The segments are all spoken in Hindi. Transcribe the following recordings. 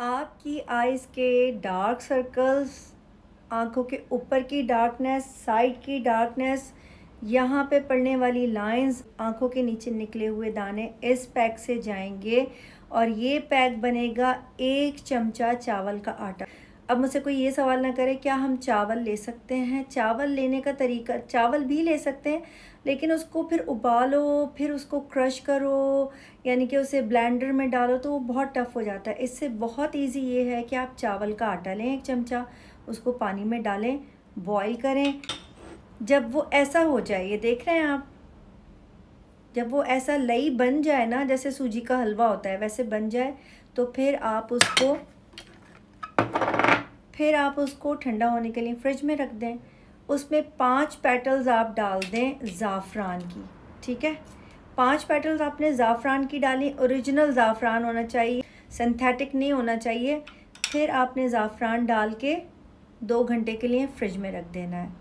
आपकी आइज़ के डार्क सर्कल्स आंखों के ऊपर की डार्कनेस साइड की डार्कनेस यहाँ पे पड़ने वाली लाइंस आंखों के नीचे निकले हुए दाने इस पैक से जाएंगे और ये पैक बनेगा एक चमचा चावल का आटा अब मुझसे कोई ये सवाल ना करे क्या हम चावल ले सकते हैं चावल लेने का तरीका चावल भी ले सकते हैं लेकिन उसको फिर उबालो फिर उसको क्रश करो यानी कि उसे ब्लेंडर में डालो तो वो बहुत टफ़ हो जाता है इससे बहुत इजी ये है कि आप चावल का आटा लें एक चमचा उसको पानी में डालें बॉईल करें जब वो ऐसा हो जाए ये देख रहे हैं आप जब वो ऐसा लई बन जाए ना जैसे सूजी का हलवा होता है वैसे बन जाए तो फिर आप उसको फिर आप उसको ठंडा होने के लिए फ्रिज में रख दें उसमें पांच पेटल्स आप डाल दें ज़ाफ़रान की ठीक है पांच पेटल्स आपने ज़ाफ़रान की डाली ओरिजिनल ज़ाफ़रान होना चाहिए सिंथेटिक नहीं होना चाहिए फिर आपने ज़ाफ़रान डाल के दो घंटे के लिए फ्रिज में रख देना है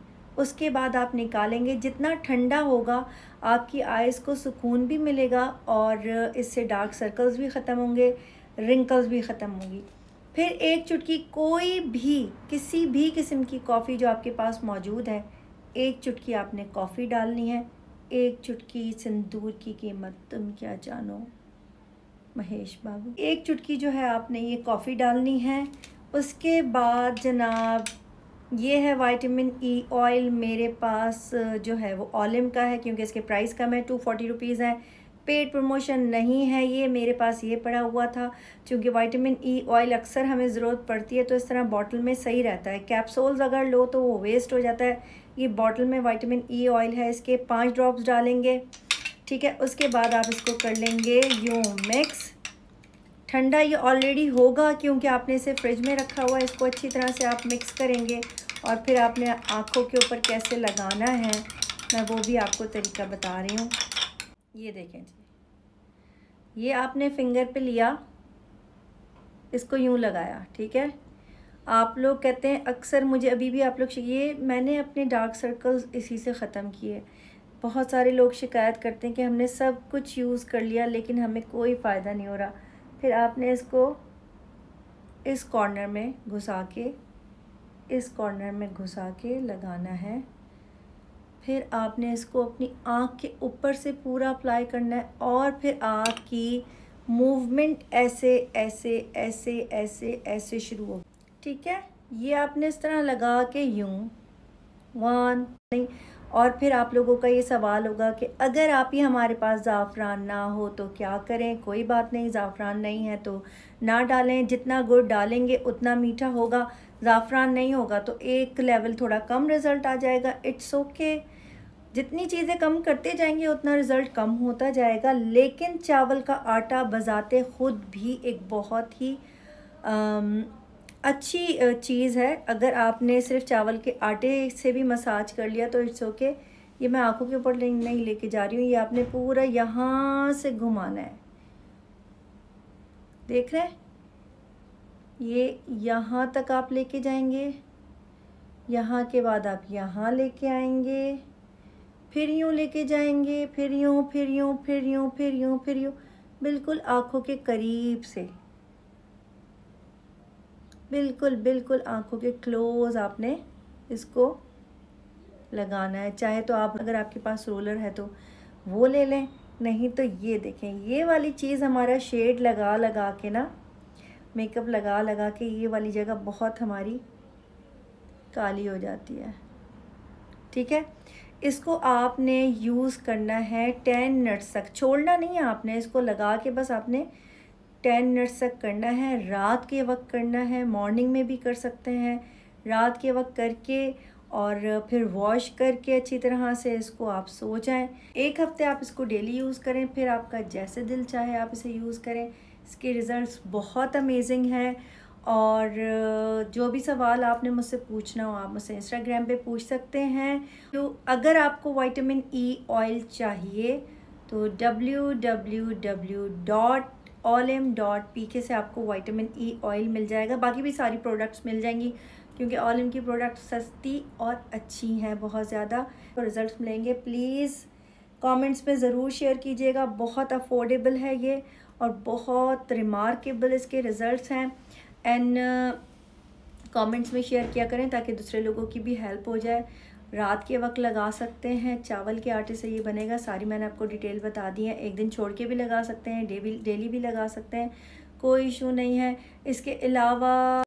उसके बाद आप निकालेंगे जितना ठंडा होगा आपकी आइज़ को सुकून भी मिलेगा और इससे डार्क सर्कल्स भी ख़त्म होंगे रिंकल्स भी ख़त्म होंगी फिर एक चुटकी कोई भी किसी भी किस्म की कॉफ़ी जो आपके पास मौजूद है एक चुटकी आपने कॉफ़ी डालनी है एक चुटकी सिंदूर की कीमत तुम क्या जानो महेश बाबू एक चुटकी जो है आपने ये कॉफ़ी डालनी है उसके बाद जनाब ये है वाइटमिन ई e ऑयल मेरे पास जो है वो ऑलिम का है क्योंकि इसके प्राइस कम है टू फोर्टी रुपीज़ है पेड प्रमोशन नहीं है ये मेरे पास ये पड़ा हुआ था क्योंकि विटामिन ई ऑयल अक्सर हमें ज़रूरत पड़ती है तो इस तरह बॉटल में सही रहता है कैप्सूल्स अगर लो तो वो वेस्ट हो जाता है ये बॉटल में विटामिन ई ऑयल है इसके पाँच ड्रॉप्स डालेंगे ठीक है उसके बाद आप इसको कर लेंगे यू मिक्स ठंडा ये ऑलरेडी होगा क्योंकि आपने इसे फ्रिज में रखा हुआ है इसको अच्छी तरह से आप मिक्स करेंगे और फिर आपने आँखों के ऊपर कैसे लगाना है मैं वो भी आपको तरीका बता रही हूँ ये देखें जी ये आपने फिंगर पे लिया इसको यूँ लगाया ठीक है आप लोग कहते हैं अक्सर मुझे अभी भी आप लोग ये मैंने अपने डार्क सर्कल्स इसी से ख़त्म किए बहुत सारे लोग शिकायत करते हैं कि हमने सब कुछ यूज़ कर लिया लेकिन हमें कोई फ़ायदा नहीं हो रहा फिर आपने इसको इस कॉर्नर में घुसा के इस कॉर्नर में घुसा के लगाना है फिर आपने इसको अपनी आँख के ऊपर से पूरा अप्लाई करना है और फिर आँख की मूवमेंट ऐसे ऐसे ऐसे ऐसे ऐसे शुरू हो ठीक है ये आपने इस तरह लगा के यूँ वन नहीं और फिर आप लोगों का ये सवाल होगा कि अगर आप ही हमारे पास ज़ाफ़रान ना हो तो क्या करें कोई बात नहीं ज़ाफ़रान नहीं है तो ना डालें जितना गुड़ डालेंगे उतना मीठा होगा ज़ाफ़रान नहीं होगा तो एक लेवल थोड़ा कम रिज़ल्ट आ जाएगा इट्स ओके okay. जितनी चीज़ें कम करते जाएंगे उतना रिज़ल्ट कम होता जाएगा लेकिन चावल का आटा बजाते ख़ुद भी एक बहुत ही आम, अच्छी चीज़ है अगर आपने सिर्फ चावल के आटे से भी मसाज कर लिया तो इट्स ओके ये मैं आंखों के ऊपर नहीं लेके जा रही हूँ ये आपने पूरा यहाँ से घुमाना है देख रहे हैं ये यहाँ तक आप लेके जाएंगे यहाँ के बाद आप यहाँ लेके आएंगे फिर यूँ लेके जाएंगे फिर यूँ फिर यूँ फिर यूँ फिर यूँ फिर यूँ बिल्कुल आँखों के करीब से बिल्कुल बिल्कुल आँखों के क्लोज आपने इसको लगाना है चाहे तो आप अगर आपके पास रोलर है तो वो ले लें नहीं तो ये देखें ये वाली चीज़ हमारा शेड लगा लगा के ना मेकअप लगा लगा के ये वाली जगह बहुत हमारी काली हो जाती है ठीक है इसको आपने यूज़ करना है टेन मिनट्स तक छोड़ना नहीं है आपने इसको लगा के बस आपने टेन मिनट्स तक करना है रात के वक्त करना है मॉर्निंग में भी कर सकते हैं रात के वक्त करके और फिर वॉश करके अच्छी तरह से इसको आप सो जाएं एक हफ़्ते आप इसको डेली यूज़ करें फिर आपका जैसे दिल चाहे आप इसे यूज़ करें इसके रिज़ल्ट्स बहुत अमेजिंग हैं और जो भी सवाल आपने मुझसे पूछना हो आप मुझसे इंस्टाग्राम पे पूछ सकते हैं तो अगर आपको विटामिन ई ऑयल चाहिए तो W W W dot dot P K से आपको विटामिन ई ऑयल मिल जाएगा बाकी भी सारी प्रोडक्ट्स मिल जाएंगी क्योंकि ऑल एम की प्रोडक्ट सस्ती और अच्छी हैं बहुत ज़्यादा तो रिज़ल्ट मिलेंगे प्लीज़ कमेंट्स में ज़रूर शेयर कीजिएगा बहुत अफोर्डेबल है ये और बहुत रिमार्केबल इसके रिज़ल्ट्स हैं एंड कमेंट्स uh, में शेयर किया करें ताकि दूसरे लोगों की भी हेल्प हो जाए रात के वक्त लगा सकते हैं चावल के आटे से ये बनेगा सारी मैंने आपको डिटेल बता दी है एक दिन छोड़ के भी लगा सकते हैं डेली भी लगा सकते हैं कोई इशू नहीं है इसके अलावा